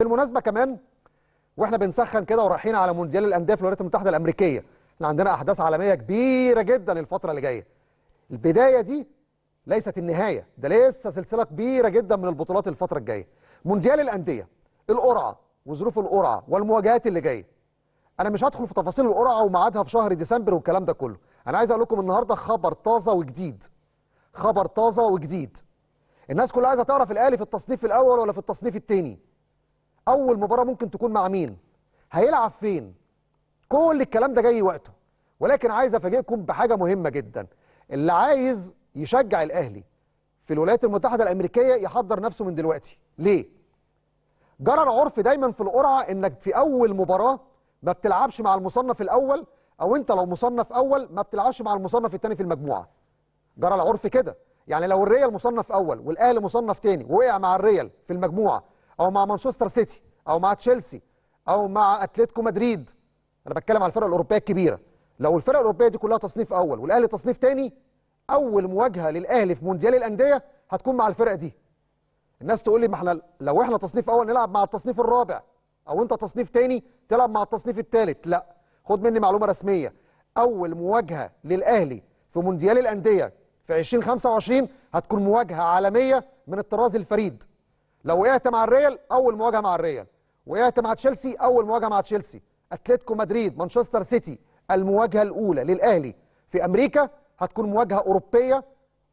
بالمناسبه كمان واحنا بنسخن كده ورايحين على مونديال الانديه في الولايات المتحده الامريكيه احنا عندنا احداث عالميه كبيره جدا الفتره اللي جايه البدايه دي ليست النهايه ده لسه سلسله كبيره جدا من البطولات الفتره الجايه مونديال الانديه القرعه وظروف القرعه والمواجهات اللي جايه انا مش هدخل في تفاصيل القرعه وميعادها في شهر ديسمبر والكلام ده كله انا عايز اقول لكم النهارده خبر طازه وجديد خبر طازه وجديد الناس كلها عايزه تعرف الاهلي في التصنيف الاول ولا في التصنيف الثاني اول مباراه ممكن تكون مع مين هيلعب فين كل الكلام ده جاي وقته ولكن عايز افاجئكم بحاجه مهمه جدا اللي عايز يشجع الاهلي في الولايات المتحده الامريكيه يحضر نفسه من دلوقتي ليه جرى العرف دايما في القرعه انك في اول مباراه ما بتلعبش مع المصنف الاول او انت لو مصنف اول ما بتلعبش مع المصنف الثاني في المجموعه جرى العرف كده يعني لو الريال مصنف اول والاهلي مصنف ثاني ووقع مع الريال في المجموعه او مع مانشستر سيتي او مع تشيلسي او مع اتلتيكو مدريد انا بتكلم على الفرق الاوروبيه الكبيره لو الفرق الاوروبيه دي كلها تصنيف اول والاهلي تصنيف تاني اول مواجهه للاهلي في مونديال الانديه هتكون مع الفرق دي الناس تقول لي ما احنا لو احنا تصنيف اول نلعب مع التصنيف الرابع او انت تصنيف تاني تلعب مع التصنيف الثالث لا خد مني معلومه رسميه اول مواجهه للاهلي في مونديال الانديه في 2025 هتكون مواجهه عالميه من الطراز الفريد لو وقعت مع الريال اول مواجهه مع الريال وقعت مع تشيلسي اول مواجهه مع تشيلسي اتلتيكو مدريد مانشستر سيتي المواجهه الاولى للاهلي في امريكا هتكون مواجهه اوروبيه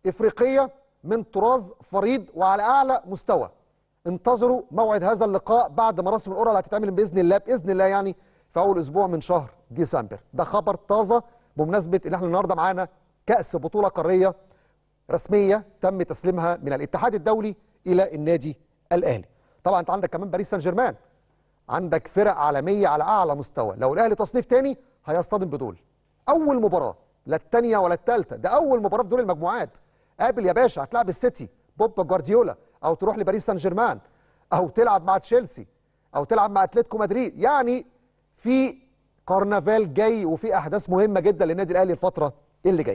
افريقيه من طراز فريد وعلى اعلى مستوى انتظروا موعد هذا اللقاء بعد مراسم القرعه اللي هتتعمل باذن الله باذن الله يعني في اول اسبوع من شهر ديسمبر ده خبر طازه بمناسبه ان احنا النهارده معانا كاس بطوله قاريه رسميه تم تسليمها من الاتحاد الدولي الى النادي الاهلي طبعا انت عندك كمان باريس سان جيرمان عندك فرق عالميه على اعلى مستوى لو الاهلي تصنيف تاني هيصطدم بدول اول مباراه لا الثانيه ولا الثالثه ده اول مباراه في دور المجموعات قابل يا باشا هتلعب السيتي بوبا جوارديولا او تروح لباريس سان جيرمان او تلعب مع تشيلسي او تلعب مع اتلتيكو مدريد يعني في كرنفال جاي وفي احداث مهمه جدا للنادي الاهلي الفتره اللي جايه